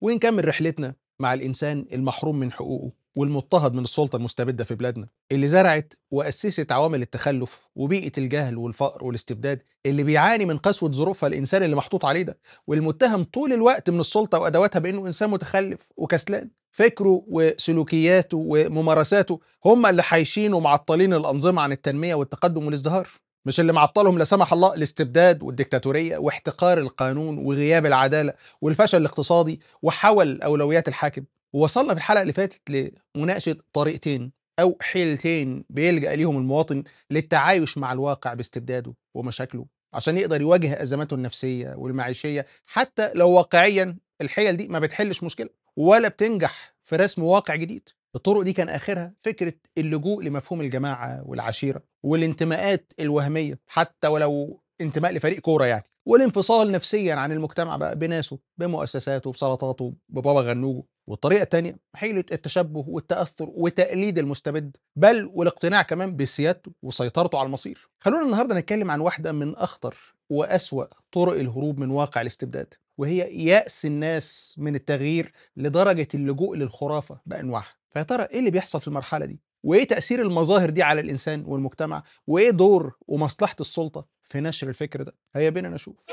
ونكمل رحلتنا مع الإنسان المحروم من حقوقه والمضطهد من السلطة المستبدة في بلادنا اللي زرعت وأسست عوامل التخلف وبيئة الجهل والفقر والاستبداد اللي بيعاني من قسوة ظروفها الإنسان اللي محطوط عليه ده والمتهم طول الوقت من السلطة وأدواتها بأنه إنسان متخلف وكسلان فكره وسلوكياته وممارساته هم اللي حايشين ومعطلين الأنظمة عن التنمية والتقدم والازدهار مش اللي معطلهم لا سمح الله الاستبداد والديكتاتوريه واحتقار القانون وغياب العداله والفشل الاقتصادي وحول اولويات الحاكم ووصلنا في الحلقه اللي فاتت لمناقشه طريقتين او حيلتين بيلجا ليهم المواطن للتعايش مع الواقع باستبداده ومشاكله عشان يقدر يواجه ازماته النفسيه والمعيشيه حتى لو واقعيا الحيل دي ما بتحلش مشكله ولا بتنجح في رسم واقع جديد الطرق دي كان آخرها فكرة اللجوء لمفهوم الجماعة والعشيرة والانتماءات الوهمية حتى ولو انتماء لفريق كورة يعني والانفصال نفسيا عن المجتمع بقى بناسه بمؤسساته بسلطاته ببابا غنوجه والطريقة الثانيه حيلة التشبه والتأثر وتقليد المستبد بل والاقتناع كمان بسيادته وسيطرته على المصير خلونا النهاردة نتكلم عن واحدة من أخطر وأسوأ طرق الهروب من واقع الاستبداد وهي يأس الناس من التغيير لدرجة اللجوء للخرافة بأنواعها فيا ترى ايه اللي بيحصل في المرحله دي وايه تاثير المظاهر دي على الانسان والمجتمع وايه دور ومصلحه السلطه في نشر الفكر ده هيا بينا نشوف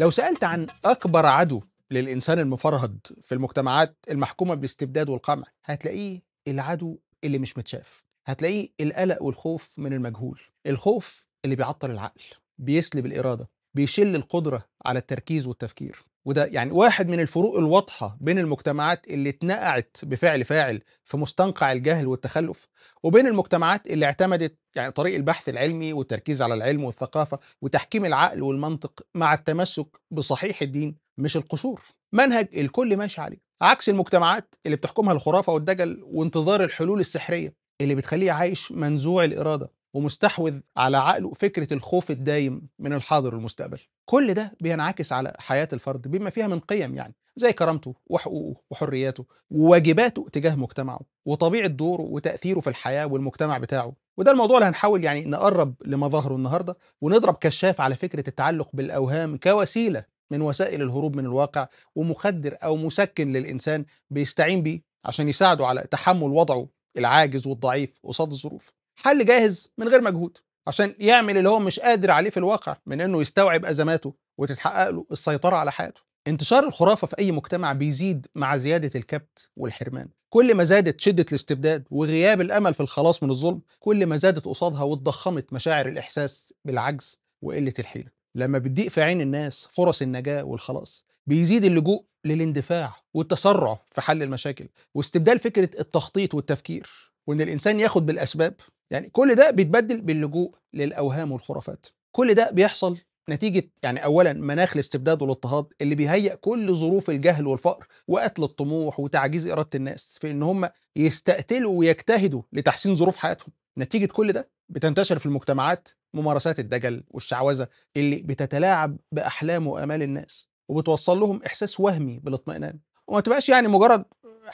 لو سألت عن أكبر عدو للإنسان المفرهد في المجتمعات المحكومة بالاستبداد والقمع هتلاقيه العدو اللي مش متشاف هتلاقيه القلق والخوف من المجهول الخوف اللي بيعطل العقل بيسلب الإرادة بيشل القدرة على التركيز والتفكير وده يعني واحد من الفروق الواضحة بين المجتمعات اللي اتنقعت بفعل فاعل في مستنقع الجهل والتخلف وبين المجتمعات اللي اعتمدت يعني طريق البحث العلمي والتركيز على العلم والثقافة وتحكيم العقل والمنطق مع التمسك بصحيح الدين مش القشور منهج الكل ماشي عليه عكس المجتمعات اللي بتحكمها الخرافة والدجل وانتظار الحلول السحرية اللي بتخليه عايش منزوع الإرادة ومستحوذ على عقله فكرة الخوف الدايم من الحاضر والمستقبل كل ده بينعكس على حياة الفرد بما فيها من قيم يعني زي كرامته وحقوقه وحرياته وواجباته تجاه مجتمعه وطبيعة دوره وتأثيره في الحياة والمجتمع بتاعه وده الموضوع اللي هنحاول يعني نقرب لمظاهره النهاردة ونضرب كشاف على فكرة التعلق بالأوهام كوسيلة من وسائل الهروب من الواقع ومخدر أو مسكن للإنسان بيستعين بيه عشان يساعده على تحمل وضعه العاجز والضعيف قصاد الظروف حل جاهز من غير مجهود عشان يعمل اللي هو مش قادر عليه في الواقع من انه يستوعب ازماته وتتحقق له السيطره على حياته انتشار الخرافه في اي مجتمع بيزيد مع زياده الكبت والحرمان كل ما زادت شده الاستبداد وغياب الامل في الخلاص من الظلم كل ما زادت قصادها واتضخمت مشاعر الاحساس بالعجز وقله الحيله لما بتضيق في عين الناس فرص النجاه والخلاص بيزيد اللجوء للاندفاع والتسرع في حل المشاكل واستبدال فكره التخطيط والتفكير وان الانسان ياخد بالاسباب يعني كل ده بيتبدل باللجوء للاوهام والخرافات كل ده بيحصل نتيجة يعني أولا مناخ الاستبداد والاضطهاد اللي بيهيئ كل ظروف الجهل والفقر وقتل الطموح وتعجيز إرادة الناس في إن هم يستقتلوا ويجتهدوا لتحسين ظروف حياتهم نتيجة كل ده بتنتشر في المجتمعات ممارسات الدجل والشعوذة اللي بتتلاعب بأحلام وآمال الناس وبتوصل لهم إحساس وهمي بالاطمئنان وما تبقاش يعني مجرد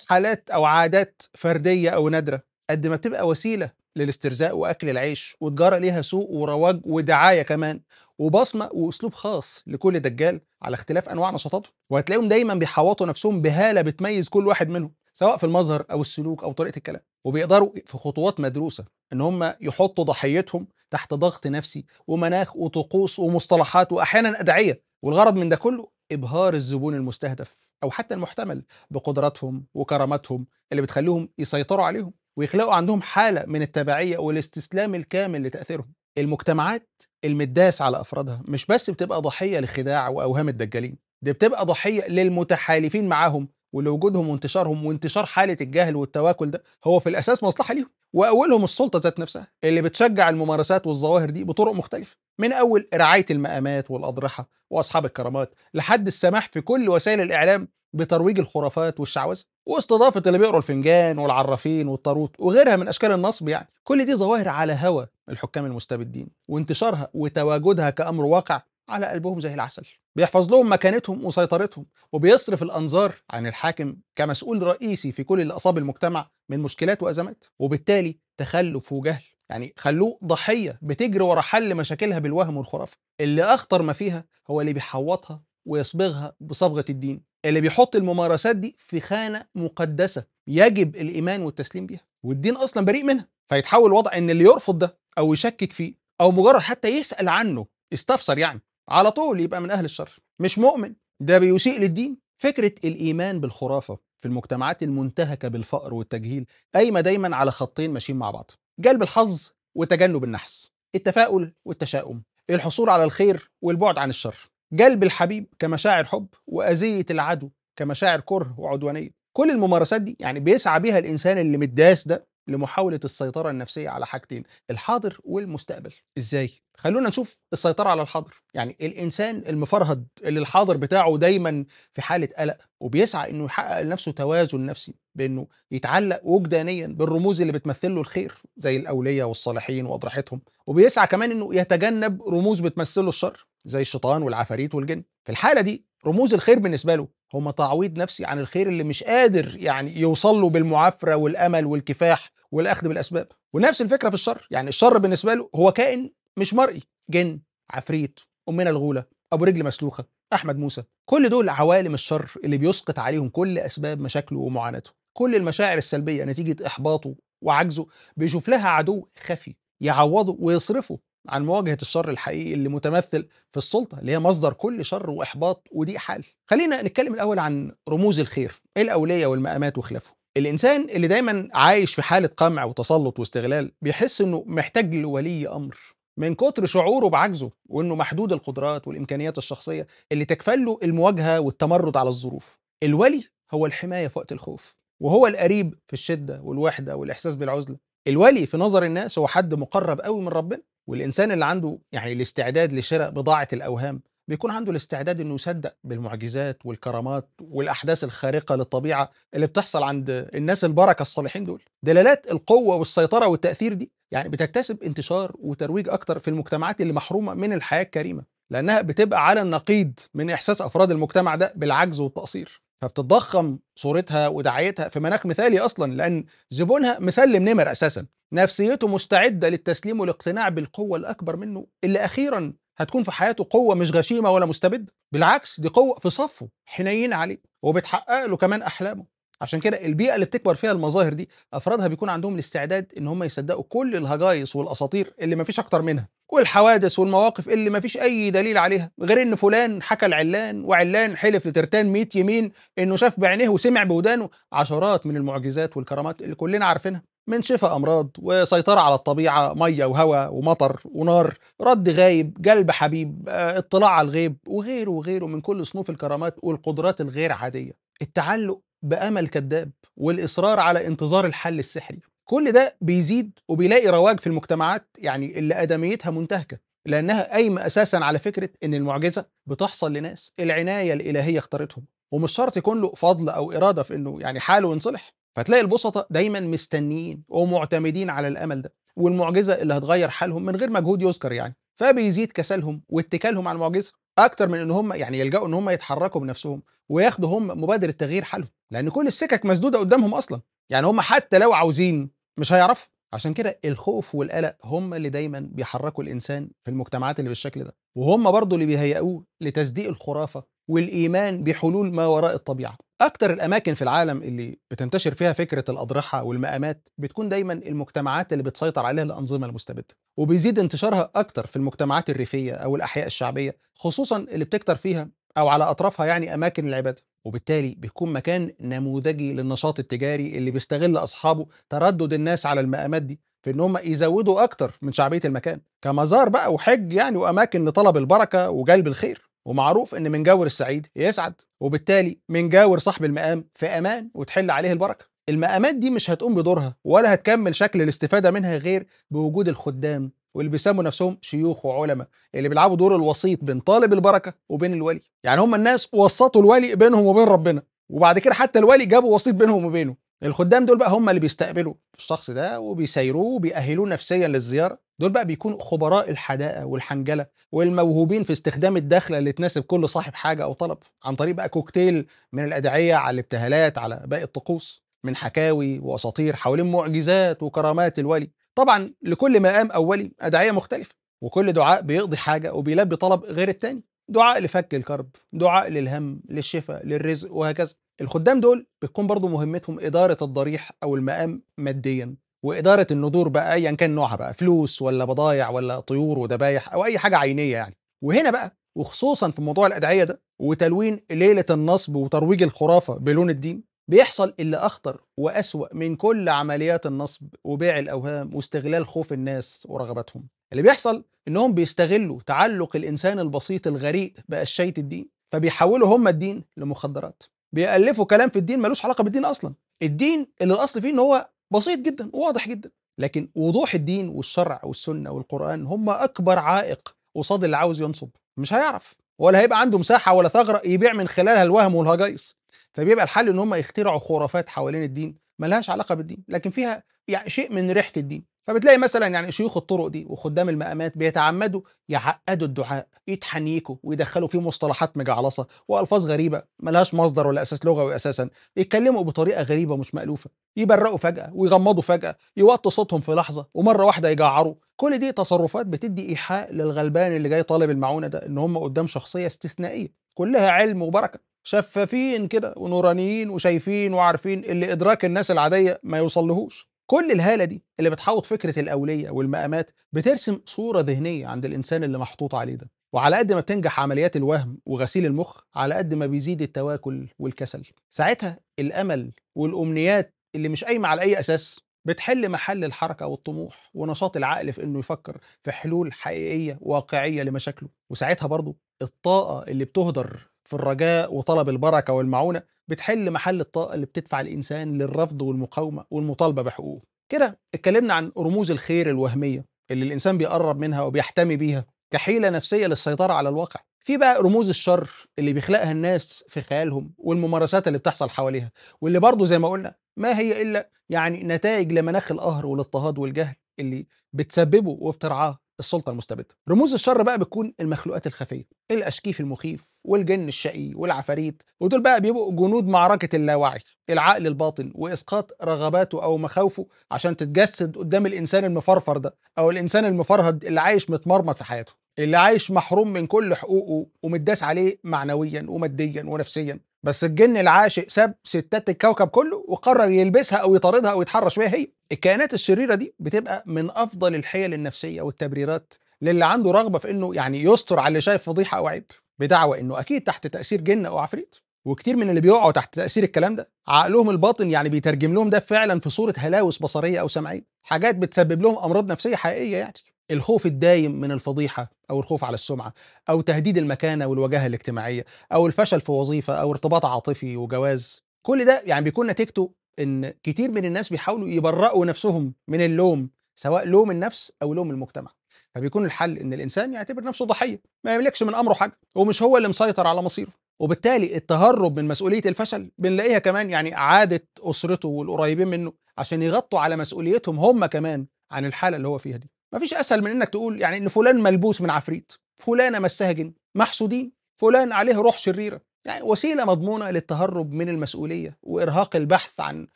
حالات أو عادات فردية أو نادرة قد ما بتبقى وسيله للاسترزاق واكل العيش وتجارة ليها سوق ورواج ودعايه كمان وبصمه واسلوب خاص لكل دجال على اختلاف انواع نشاطاته وهتلاقيهم دايما بيحوطوا نفسهم بهاله بتميز كل واحد منهم سواء في المظهر او السلوك او طريقه الكلام وبيقدروا في خطوات مدروسه ان هم يحطوا ضحيتهم تحت ضغط نفسي ومناخ وطقوس ومصطلحات واحيانا ادعيه والغرض من ده كله ابهار الزبون المستهدف او حتى المحتمل بقدراتهم وكراماتهم اللي بتخليهم يسيطروا عليهم ويخلقوا عندهم حالة من التبعية والاستسلام الكامل لتأثيرهم المجتمعات المداس على أفرادها مش بس بتبقى ضحية لخداع وأوهام الدجالين دي بتبقى ضحية للمتحالفين معاهم ولوجودهم وانتشارهم وانتشار حالة الجهل والتواكل ده هو في الأساس مصلحة ليهم وأولهم السلطة ذات نفسها اللي بتشجع الممارسات والظواهر دي بطرق مختلفة من أول رعاية المقامات والأضرحة وأصحاب الكرامات لحد السماح في كل وسائل الإعلام بترويج الخرافات والشعوذه واستضافه اللي بيقروا الفنجان والعرافين والطاروت وغيرها من اشكال النصب يعني كل دي ظواهر على هوى الحكام المستبدين وانتشارها وتواجدها كامر واقع على قلبهم زي العسل بيحفظ لهم مكانتهم وسيطرتهم وبيصرف الأنظار عن الحاكم كمسؤول رئيسي في كل اللي أصاب المجتمع من مشكلات وأزمات وبالتالي تخلف وجهل يعني خلوه ضحية بتجري ورا حل مشاكلها بالوهم والخرافة اللي أخطر ما فيها هو اللي بيحوطها ويصبغها بصبغة الدين اللي بيحط الممارسات دي في خانه مقدسه يجب الايمان والتسليم بيها والدين اصلا بريء منها فيتحول الوضع ان اللي يرفض ده او يشكك فيه او مجرد حتى يسال عنه استفسر يعني على طول يبقى من اهل الشر مش مؤمن ده بيسيء للدين فكره الايمان بالخرافه في المجتمعات المنتهكه بالفقر والتجهيل قايمه دايما على خطين ماشيين مع بعض جلب الحظ وتجنب النحس التفاؤل والتشاؤم الحصول على الخير والبعد عن الشر جلب الحبيب كمشاعر حب وأذية العدو كمشاعر كره وعدوانية كل الممارسات دي يعني بيسعى بيها الإنسان اللي متداس ده لمحاولة السيطرة النفسية على حاجتين الحاضر والمستقبل إزاي؟ خلونا نشوف السيطرة على الحاضر يعني الإنسان المفرهد اللي الحاضر بتاعه دايما في حالة قلق وبيسعى أنه يحقق لنفسه توازن نفسي بانه يتعلق وجدانيا بالرموز اللي بتمثل له الخير زي الاوليه والصالحين واضرحتهم وبيسعى كمان انه يتجنب رموز بتمثله الشر زي الشيطان والعفاريت والجن في الحاله دي رموز الخير بالنسبه له هما تعويض نفسي عن الخير اللي مش قادر يعني يوصل له بالمعافره والامل والكفاح والاخذ بالاسباب ونفس الفكره في الشر يعني الشر بالنسبه له هو كائن مش مرئي جن عفريت امنا الغوله ابو رجل مسلوخه احمد موسى كل دول عوالم الشر اللي بيسقط عليهم كل اسباب مشاكله ومعاناته كل المشاعر السلبية نتيجة إحباطه وعجزه بيشوف لها عدو خفي يعوضه ويصرفه عن مواجهة الشر الحقيقي اللي متمثل في السلطة اللي هي مصدر كل شر وإحباط ودي حال خلينا نتكلم الأول عن رموز الخير إيه الأولية والمقامات وخلافه الإنسان اللي دايما عايش في حالة قمع وتسلط واستغلال بيحس إنه محتاج لولي أمر من كتر شعوره بعجزه وإنه محدود القدرات والإمكانيات الشخصية اللي تكفل له المواجهة والتمرد على الظروف الولي هو الحماية في وقت الخوف وهو القريب في الشده والوحده والاحساس بالعزله الولي في نظر الناس هو حد مقرب قوي من ربنا والانسان اللي عنده يعني الاستعداد لشراء بضاعه الاوهام بيكون عنده الاستعداد انه يصدق بالمعجزات والكرامات والاحداث الخارقه للطبيعه اللي بتحصل عند الناس البركه الصالحين دول دلالات القوه والسيطره والتاثير دي يعني بتكتسب انتشار وترويج اكتر في المجتمعات اللي محرومه من الحياه الكريمه لانها بتبقى على النقيض من احساس افراد المجتمع ده بالعجز والتقصير فبتتضخم صورتها ودعايتها في مناخ مثالي اصلا لان زبونها مسلم نمر اساسا نفسيته مستعده للتسليم والاقتناع بالقوه الاكبر منه اللي اخيرا هتكون في حياته قوه مش غشيمه ولا مستبد بالعكس دي قوه في صفه حنين عليه وبتحقق له كمان احلامه عشان كده البيئه اللي بتكبر فيها المظاهر دي افرادها بيكون عندهم الاستعداد ان هم يصدقوا كل الهجايس والاساطير اللي مفيش اكتر منها والحوادث والمواقف اللي ما فيش أي دليل عليها غير إن فلان حكى لعلان وعلان حلف لترتان 100 يمين إنه شاف بعينيه وسمع بودانه عشرات من المعجزات والكرامات اللي كلنا عارفينها من شفاء أمراض وسيطرة على الطبيعة مية وهواء ومطر ونار رد غايب قلب حبيب آه، اطلاع على الغيب وغيره وغيره من كل صنوف الكرامات والقدرات الغير عادية التعلق بأمل كذاب والإصرار على انتظار الحل السحري كل ده بيزيد وبيلاقي رواج في المجتمعات يعني اللي ادميتها منتهكه لانها قايمه اساسا على فكره ان المعجزه بتحصل لناس العنايه الالهيه اختارتهم ومش شرط يكون له فضل او اراده في انه يعني حاله ينصلح فتلاقي البسطاء دايما مستنيين ومعتمدين على الامل ده والمعجزه اللي هتغير حالهم من غير مجهود يذكر يعني فبيزيد كسلهم واتكالهم على المعجزه اكتر من ان هم يعني يلجأوا ان هم يتحركوا بنفسهم وياخدوا هم مبادره تغيير حالهم لان كل السكك مسدوده قدامهم اصلا يعني هم حتى لو عاوزين مش هيعرفوا عشان كده الخوف والقلق هم اللي دايما بيحركوا الانسان في المجتمعات اللي بالشكل ده وهم برضه اللي بيهيئوه لتصديق الخرافه والايمان بحلول ما وراء الطبيعه اكتر الاماكن في العالم اللي بتنتشر فيها فكره الاضرحه والمقامات بتكون دايما المجتمعات اللي بتسيطر عليها الانظمه المستبده وبيزيد انتشارها اكتر في المجتمعات الريفيه او الاحياء الشعبيه خصوصا اللي بتكتر فيها او على اطرافها يعني اماكن العباده وبالتالي بيكون مكان نموذجي للنشاط التجاري اللي بيستغل اصحابه تردد الناس على المقامات دي في ان هم يزودوا اكتر من شعبيه المكان كمزار بقى وحج يعني واماكن لطلب البركه وجلب الخير ومعروف ان من جاور السعيد يسعد وبالتالي من جاور صاحب المقام في امان وتحل عليه البركه المقامات دي مش هتقوم بدورها ولا هتكمل شكل الاستفاده منها غير بوجود الخدام واللي بيسموا نفسهم شيوخ وعلماء اللي بيلعبوا دور الوسيط بين طالب البركه وبين الولي يعني هم الناس وسطوا الولي بينهم وبين ربنا وبعد كده حتى الولي جابوا وسيط بينهم وبينه الخدام دول بقى هم اللي بيستقبلوا الشخص ده وبيسيروه وبيأهلوه نفسيا للزياره دول بقى بيكونوا خبراء الحدائق والحنجله والموهوبين في استخدام الدخله اللي تناسب كل صاحب حاجه او طلب عن طريق بقى كوكتيل من الادعيه على الابتهالات على باقي الطقوس من حكاوي واساطير حوالين معجزات وكرامات الولي طبعا لكل مقام أولي أدعية مختلفة وكل دعاء بيقضي حاجة وبيلبي طلب غير التاني دعاء لفك الكرب دعاء للهم للشفاء للرزق وهكذا الخدام دول بتكون برضو مهمتهم إدارة الضريح أو المقام ماديا وإدارة النذور بقى أيا كان نوعها بقى فلوس ولا بضايع ولا طيور ودبايح أو أي حاجة عينية يعني وهنا بقى وخصوصا في موضوع الأدعية ده وتلوين ليلة النصب وترويج الخرافة بلون الدين بيحصل اللي أخطر وأسوأ من كل عمليات النصب وبيع الأوهام واستغلال خوف الناس ورغباتهم اللي بيحصل إنهم بيستغلوا تعلق الإنسان البسيط الغريق بأشياء الدين فبيحولوا هم الدين لمخدرات بيألفوا كلام في الدين ملوش علاقة بالدين أصلا الدين اللي الأصل فيه إن هو بسيط جدا وواضح جدا لكن وضوح الدين والشرع والسنة والقرآن هم أكبر عائق قصاد اللي عاوز ينصب مش هيعرف ولا هيبقى عنده مساحة ولا ثغرة يبيع من خلالها الوهم والهجايص فبيبقى الحل ان هم يخترعوا خرافات حوالين الدين ملهاش علاقه بالدين لكن فيها يعني شيء من ريحه الدين فبتلاقي مثلا يعني شيوخ الطرق دي وخدام المقامات بيتعمدوا يعقدوا الدعاء يتحنيكوا ويدخلوا فيه مصطلحات مجعلصه والفاظ غريبه ملهاش مصدر ولا اساس لغوي اساسا يتكلموا بطريقه غريبه ومش مالوفه يبرقوا فجاه ويغمضوا فجاه يوطوا صوتهم في لحظه ومره واحده يجعروا كل دي تصرفات بتدي ايحاء للغلبان اللي جاي طالب المعونه ده ان هم قدام شخصيه استثنائيه كلها علم وبركه شفافين كده ونورانيين وشايفين وعارفين اللي إدراك الناس العادية ما يوصلهوش كل الهالة دي اللي بتحاوط فكرة الأولية والمقامات بترسم صورة ذهنية عند الإنسان اللي محطوط عليه ده وعلى قد ما بتنجح عمليات الوهم وغسيل المخ على قد ما بيزيد التواكل والكسل ساعتها الأمل والأمنيات اللي مش قايمة على أي أساس بتحل محل الحركة والطموح ونشاط العقل في إنه يفكر في حلول حقيقية واقعية لمشاكله وساعتها برضه الطاقة اللي بتهدر في الرجاء وطلب البركه والمعونه بتحل محل الطاقه اللي بتدفع الانسان للرفض والمقاومه والمطالبه بحقوقه كده اتكلمنا عن رموز الخير الوهميه اللي الانسان بيقرب منها وبيحتمي بيها كحيله نفسيه للسيطره على الواقع في بقى رموز الشر اللي بيخلقها الناس في خيالهم والممارسات اللي بتحصل حواليها واللي برضه زي ما قلنا ما هي الا يعني نتائج لمناخ القهر والاضطهاد والجهل اللي بتسببه وبترعاه السلطه المستبده رموز الشر بقى بتكون المخلوقات الخفيه الاشكيف المخيف والجن الشقي والعفاريت ودول بقى بيبقوا جنود معركه اللاوعي العقل الباطن واسقاط رغباته او مخاوفه عشان تتجسد قدام الانسان المفرفر ده او الانسان المفرهد اللي عايش متمرمط في حياته اللي عايش محروم من كل حقوقه ومتداس عليه معنويا وماديا ونفسيا بس الجن العاشق ساب ستات الكوكب كله وقرر يلبسها او يطاردها او يتحرش بيها هي الكائنات الشريره دي بتبقى من افضل الحيل النفسيه والتبريرات للي عنده رغبه في انه يعني يستر على اللي شايف فضيحه او عيب بدعوى انه اكيد تحت تاثير جن او عفريت وكتير من اللي بيقعوا تحت تاثير الكلام ده عقلهم الباطن يعني بيترجم لهم ده فعلا في صوره هلاوس بصريه او سمعيه حاجات بتسبب لهم امراض نفسيه حقيقيه يعني الخوف الدايم من الفضيحه او الخوف على السمعه او تهديد المكانه والوجاهه الاجتماعيه او الفشل في وظيفه او ارتباط عاطفي وجواز كل ده يعني بيكون نتيجته ان كتير من الناس بيحاولوا يبرئوا نفسهم من اللوم سواء لوم النفس او لوم المجتمع فبيكون الحل ان الانسان يعتبر نفسه ضحيه ما يملكش من امره حاجه ومش هو اللي مسيطر على مصيره وبالتالي التهرب من مسؤوليه الفشل بنلاقيها كمان يعني عاده اسرته والقريبين منه عشان يغطوا على مسؤوليتهم هم كمان عن الحاله اللي هو فيها دي مفيش اسهل من انك تقول يعني ان فلان ملبوس من عفريت فلانه مسها جن محسودين فلان عليه روح شريره يعني وسيله مضمونه للتهرب من المسؤوليه وارهاق البحث عن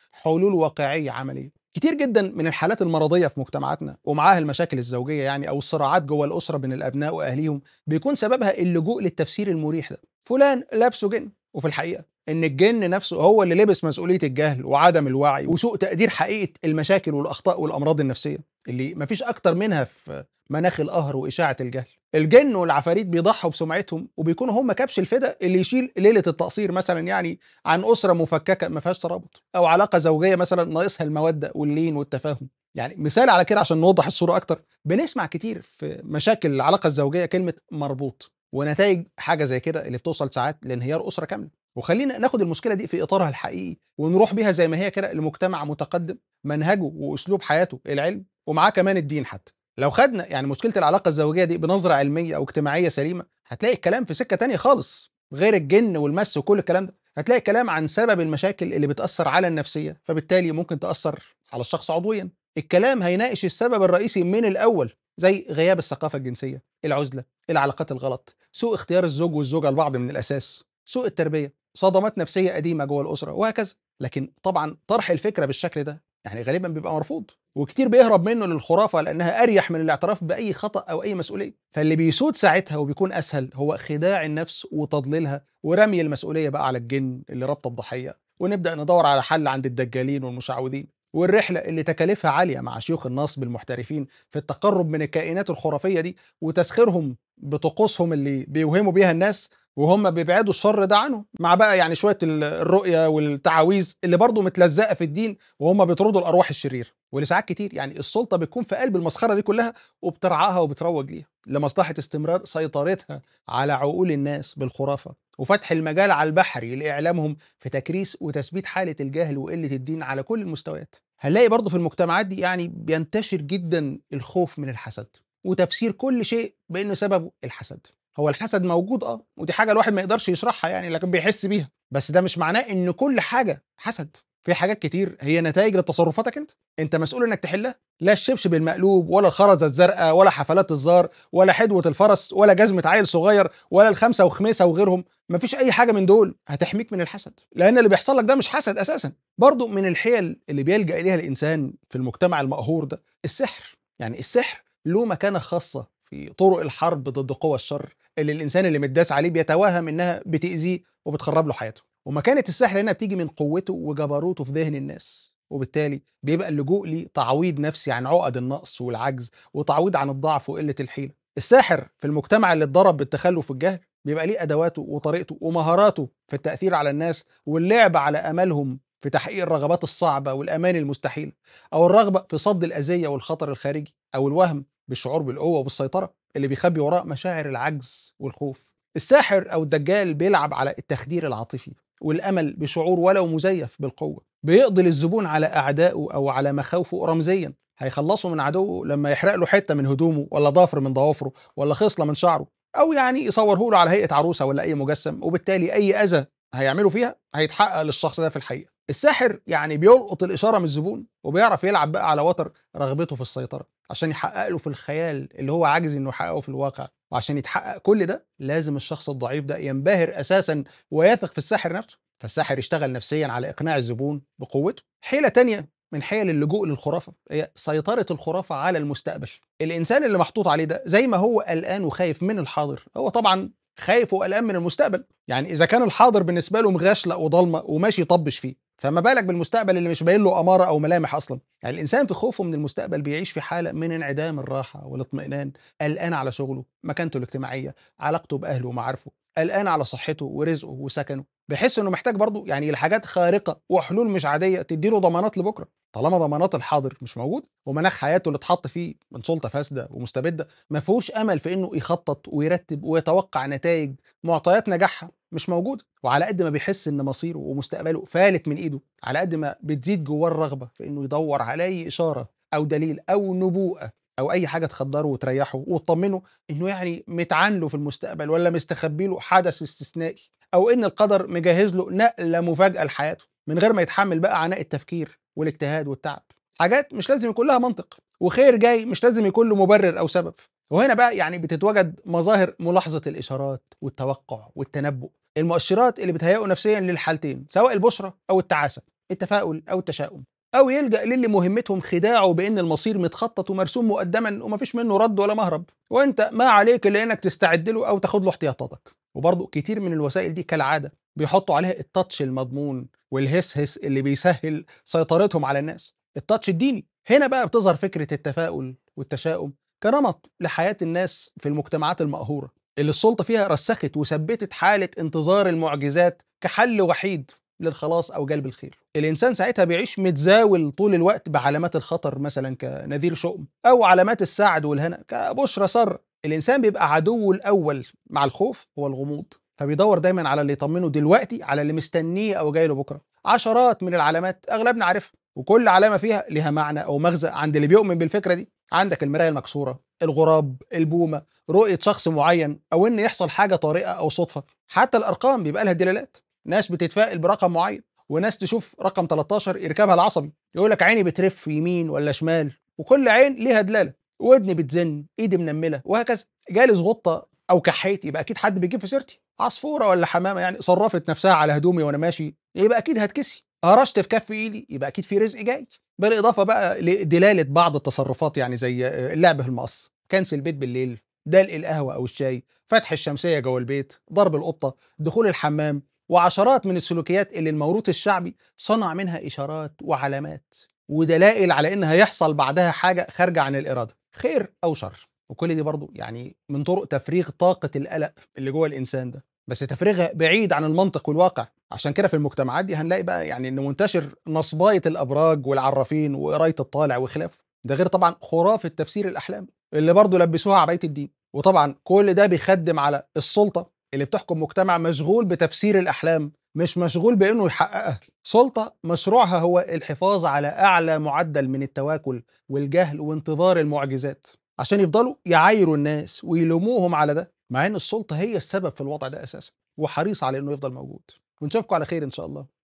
حلول واقعيه عمليه كتير جدا من الحالات المرضيه في مجتمعاتنا ومعاها المشاكل الزوجيه يعني او الصراعات جوه الاسره بين الابناء واهليهم بيكون سببها اللجوء للتفسير المريح ده فلان لابسه جن وفي الحقيقه ان الجن نفسه هو اللي لبس مسؤوليه الجهل وعدم الوعي وسوء تقدير حقيقه المشاكل والاخطاء والامراض النفسيه اللي مفيش اكتر منها في مناخ القهر واشاعه الجهل الجن والعفاريت بيضحوا بسمعتهم وبيكونوا هم كبش الفدا اللي يشيل ليله التقصير مثلا يعني عن اسره مفككه ما فيهاش ترابط او علاقه زوجيه مثلا ناقصها الموده واللين والتفاهم يعني مثال على كده عشان نوضح الصوره اكتر بنسمع كتير في مشاكل العلاقه الزوجيه كلمه مربوط ونتائج حاجه زي كده اللي بتوصل ساعات لانهيار اسره كامله وخلينا ناخد المشكله دي في اطارها الحقيقي ونروح بيها زي ما هي كده لمجتمع متقدم منهجه واسلوب حياته العلم ومعاه كمان الدين حتى لو خدنا يعني مشكله العلاقه الزوجيه دي بنظره علميه او اجتماعيه سليمه هتلاقي الكلام في سكه تانية خالص غير الجن والمس وكل الكلام ده هتلاقي الكلام عن سبب المشاكل اللي بتاثر على النفسيه فبالتالي ممكن تاثر على الشخص عضويا الكلام هيناقش السبب الرئيسي من الاول زي غياب الثقافه الجنسيه العزله العلاقات الغلط سوء اختيار الزوج والزوجه لبعض من الاساس سوء التربيه صدمات نفسيه قديمه جوه الاسره وهكذا لكن طبعا طرح الفكره بالشكل ده يعني غالبا بيبقى مرفوض وكتير بيهرب منه للخرافه لانها اريح من الاعتراف باي خطا او اي مسؤوليه فاللي بيسود ساعتها وبيكون اسهل هو خداع النفس وتضليلها ورمي المسؤوليه بقى على الجن اللي ربط الضحيه ونبدا ندور على حل عند الدجالين والمشعوذين والرحله اللي تكاليفها عاليه مع شيوخ النصب المحترفين في التقرب من الكائنات الخرافيه دي وتسخيرهم بطقوسهم اللي بيوهموا بيها الناس وهم بيبعدوا الشر ده عنهم مع بقى يعني شويه الرؤيه والتعاويذ اللي برضه متلزقه في الدين وهم بيطردوا الارواح الشريره ولساعات كتير يعني السلطه بتكون في قلب المسخره دي كلها وبترعاها وبتروج ليها لمصلحه استمرار سيطرتها على عقول الناس بالخرافه وفتح المجال على البحري لاعلامهم في تكريس وتثبيت حاله الجهل وقله الدين على كل المستويات هنلاقي برضه في المجتمعات دي يعني بينتشر جدا الخوف من الحسد وتفسير كل شيء بانه سببه الحسد هو الحسد موجود اه ودي حاجه الواحد ما يقدرش يشرحها يعني لكن بيحس بيها بس ده مش معناه ان كل حاجه حسد في حاجات كتير هي نتائج لتصرفاتك انت انت مسؤول انك تحلها لا الشبشب المقلوب ولا الخرزه الزرقاء ولا حفلات الزار ولا حدوه الفرس ولا جزمه عيل صغير ولا الخمسه وخميسه وغيرهم مفيش اي حاجه من دول هتحميك من الحسد لان اللي بيحصل لك ده مش حسد اساسا برضو من الحيل اللي بيلجا اليها الانسان في المجتمع المقهور ده السحر يعني السحر له مكانه خاصه في طرق الحرب ضد قوى الشر اللي الانسان اللي متداس عليه بيتوهم انها بتاذيه وبتخرب له حياته ومكانه السحر هنا بتيجي من قوته وجبروته في ذهن الناس وبالتالي بيبقى اللجوء لي تعويض نفسي عن عقد النقص والعجز وتعويض عن الضعف وقله الحيله الساحر في المجتمع اللي اتضرب بالتخلف والجهل بيبقى ليه ادواته وطريقته ومهاراته في التاثير على الناس واللعب على امالهم في تحقيق الرغبات الصعبه والاماني المستحيله او الرغبه في صد الاذيه والخطر الخارجي او الوهم بالشعور بالقوه وبالسيطره اللي بيخبي وراء مشاعر العجز والخوف الساحر أو الدجال بيلعب على التخدير العاطفي والأمل بشعور ولو مزيف بالقوة بيقضي للزبون على أعدائه أو على مخاوفه رمزيا هيخلصه من عدوه لما يحرق له حتة من هدومه ولا ضافر من ضوافره ولا خصلة من شعره أو يعني يصوره له على هيئة عروسة ولا أي مجسم وبالتالي أي أذى هيعمله فيها هيتحقق للشخص ده في الحقيقة الساحر يعني بيلقط الاشاره من الزبون وبيعرف يلعب بقى على وتر رغبته في السيطره عشان يحقق له في الخيال اللي هو عاجز انه يحققه في الواقع وعشان يتحقق كل ده لازم الشخص الضعيف ده ينبهر اساسا ويثق في الساحر نفسه فالساحر يشتغل نفسيا على اقناع الزبون بقوته حيله تانية من حيل اللجوء للخرافه هي سيطره الخرافه على المستقبل الانسان اللي محطوط عليه ده زي ما هو قلقان وخايف من الحاضر هو طبعا خايف وقلقان من المستقبل يعني اذا كان الحاضر بالنسبه له مغشله وضلمه وماشي يطبش فيه فما بالك بالمستقبل اللي مش باين له اماره او ملامح اصلا يعني الانسان في خوفه من المستقبل بيعيش في حاله من انعدام الراحه والاطمئنان قلقان على شغله مكانته الاجتماعيه علاقته باهله ومعارفه قلقان على صحته ورزقه وسكنه بحيث انه محتاج برضه يعني لحاجات خارقه وحلول مش عاديه تديله ضمانات لبكره طالما ضمانات الحاضر مش موجود ومناخ حياته اللي اتحط فيه من سلطه فاسده ومستبده ما فيهوش امل في انه يخطط ويرتب ويتوقع نتائج معطيات نجاحها مش موجوده وعلى قد ما بيحس ان مصيره ومستقبله فالت من ايده على قد ما بتزيد جواه الرغبه في انه يدور على اي اشاره او دليل او نبوءه او اي حاجه تخدره وتريحه وتطمنه انه يعني متعان له في المستقبل ولا مستخبي له حدث استثنائي او ان القدر مجهز له نقله مفاجاه لحياته من غير ما يتحمل بقى عناء التفكير والاجتهاد والتعب حاجات مش لازم يكون لها منطق وخير جاي مش لازم يكون له مبرر او سبب وهنا بقى يعني بتتوجد مظاهر ملاحظه الاشارات والتوقع والتنبؤ المؤشرات اللي بتهيئه نفسيا للحالتين سواء البشرة أو التعاسة التفاؤل أو التشاؤم أو يلجأ للي مهمتهم خداعه بأن المصير متخطط ومرسوم مقدما ومفيش منه رد ولا مهرب وأنت ما عليك إلا إنك تستعد له أو تاخد له احتياطاتك وبرضه كتير من الوسائل دي كالعاده بيحطوا عليها التاتش المضمون والهس هس اللي بيسهل سيطرتهم على الناس التاتش الديني هنا بقى بتظهر فكره التفاؤل والتشاؤم كنمط لحياه الناس في المجتمعات المقهوره اللي السلطه فيها رسخت وثبتت حاله انتظار المعجزات كحل وحيد للخلاص او جلب الخير الانسان ساعتها بيعيش متزاول طول الوقت بعلامات الخطر مثلا كنذير شؤم او علامات السعد والهنا كبشرى سر الانسان بيبقى عدوه الاول مع الخوف هو الغموض فبيدور دايما على اللي يطمنه دلوقتي على اللي مستنيه او جاي له بكره عشرات من العلامات اغلبنا عارفها وكل علامه فيها ليها معنى او مغزى عند اللي بيؤمن بالفكره دي عندك المرايه المكسوره الغراب البومه رؤيه شخص معين او ان يحصل حاجه طارئه او صدفه حتى الارقام بيبقى لها دلالات ناس بتتفائل برقم معين وناس تشوف رقم 13 يركبها العصبي يقول لك عيني بترف يمين ولا شمال وكل عين ليها دلاله ودني بتزن ايدي منمله وهكذا جالس غطه او كحيت يبقى اكيد حد بيجيب في سيرتي عصفوره ولا حمامه يعني صرفت نفسها على هدومي وانا ماشي يبقى اكيد هتكسي هرشت في كف ايدي يبقى اكيد في رزق جاي بالاضافه بقى لدلاله بعض التصرفات يعني زي اللعب في المقص كنس البيت بالليل دلق القهوه او الشاي فتح الشمسيه جوه البيت ضرب القطه دخول الحمام وعشرات من السلوكيات اللي الموروث الشعبي صنع منها اشارات وعلامات ودلائل على ان هيحصل بعدها حاجه خارجه عن الاراده خير او شر وكل دي برضو يعني من طرق تفريغ طاقه القلق اللي جوه الانسان ده بس تفريغها بعيد عن المنطق والواقع عشان كده في المجتمعات دي هنلاقي بقى يعني ان منتشر نصبايه الابراج والعرافين وقرايه الطالع وخلافه ده غير طبعا خرافه تفسير الاحلام اللي برضو لبسوها عبايه الدين وطبعا كل ده بيخدم على السلطه اللي بتحكم مجتمع مشغول بتفسير الاحلام مش مشغول بانه يحققها سلطة مشروعها هو الحفاظ على أعلى معدل من التواكل والجهل وانتظار المعجزات عشان يفضلوا يعايروا الناس ويلوموهم على ده مع ان السلطة هي السبب في الوضع ده أساسا وحريص على انه يفضل موجود ونشوفكم على خير ان شاء الله